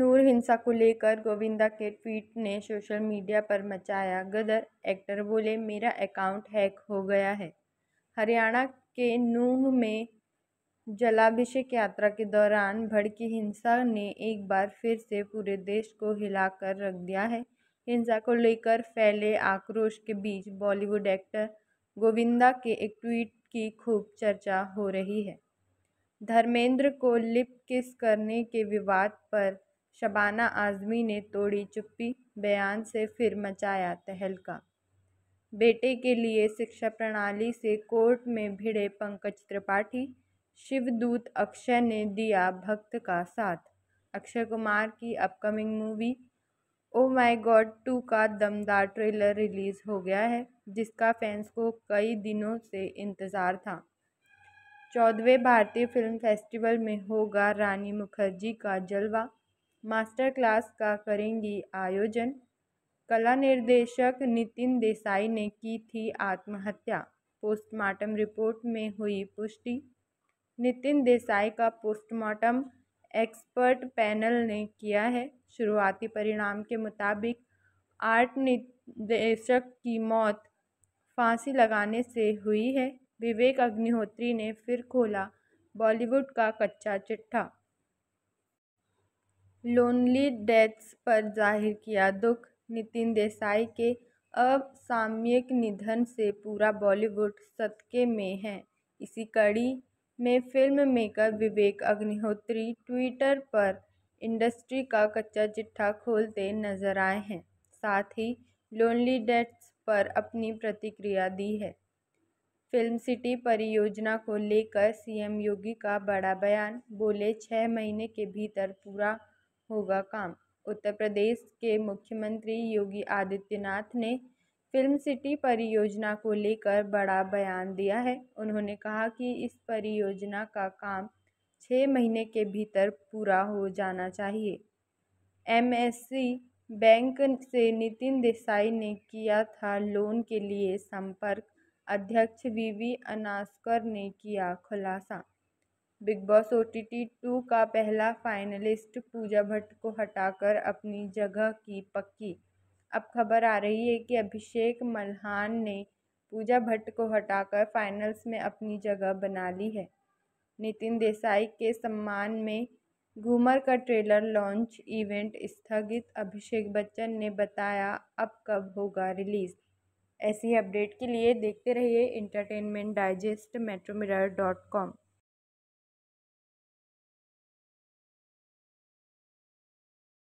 नूर हिंसा को लेकर गोविंदा के ट्वीट ने सोशल मीडिया पर मचाया गदर एक्टर बोले मेरा अकाउंट हैक हो गया है हरियाणा के नूह में जलाभिषेक यात्रा के दौरान भड़की हिंसा ने एक बार फिर से पूरे देश को हिला कर रख दिया है हिंसा को लेकर फैले आक्रोश के बीच बॉलीवुड एक्टर गोविंदा के एक ट्वीट की खूब चर्चा हो रही है धर्मेंद्र को लिप किस करने के विवाद पर शबाना आज़मी ने तोड़ी चुप्पी बयान से फिर मचाया तहलका बेटे के लिए शिक्षा प्रणाली से कोर्ट में भिड़े पंकज त्रिपाठी शिवदूत अक्षय ने दिया भक्त का साथ अक्षय कुमार की upcoming movie oh my god two का दमदार ट्रेलर रिलीज़ हो गया है जिसका फैंस को कई दिनों से इंतज़ार था चौदहवें भारतीय फिल्म फेस्टिवल में होगा रानी मुखर्जी का जलवा मास्टर क्लास का करेंगी आयोजन कला निर्देशक नितिन देसाई ने की थी आत्महत्या पोस्टमार्टम रिपोर्ट में हुई पुष्टि नितिन देसाई का पोस्टमार्टम एक्सपर्ट पैनल ने किया है शुरुआती परिणाम के मुताबिक आर्ट निर्देशक की मौत फांसी लगाने से हुई है विवेक अग्निहोत्री ने फिर खोला बॉलीवुड का कच्चा चिट्ठा लोनली डेथ्स पर जाहिर किया दुख नितिन देसाई के असामयिक निधन से पूरा बॉलीवुड सदक़े में है इसी कड़ी में film maker Vivek Agnihotri Twitter पर इंडस्ट्री का कच्चा चिट्ठा खोलते नज़र आए हैं साथ ही लोनली डेट्स पर अपनी प्रतिक्रिया दी है फिल्म सिटी परियोजना को लेकर सीएम योगी का बड़ा बयान बोले छः महीने के भीतर पूरा होगा काम उत्तर प्रदेश के मुख्यमंत्री योगी आदित्यनाथ ने फिल्म सिटी परियोजना को लेकर बड़ा बयान दिया है उन्होंने कहा कि इस परियोजना का काम छः महीने के भीतर पूरा हो जाना चाहिए एमएससी बैंक से नितिन देसाई ने किया था लोन के लिए संपर्क अध्यक्ष वीवी अनास्कर ने किया खुलासा Bigg Boss O T T two का पहला फाइनलिस्ट पूजा भट्ट को हटाकर अपनी जगह की पक्की अब खबर आ रही है कि अभिषेक मल्हान ने पूजा भट्ट को हटाकर फाइनल्स में अपनी जगह बना ली है नितिन देसाई के सम्मान में घूमर का ट्रेलर लॉन्च इवेंट स्थगित अभिषेक बच्चन ने बताया अब कब होगा रिलीज़ ऐसी अपडेट के लिए देखते रहिए entertainment digest Metromirror dot com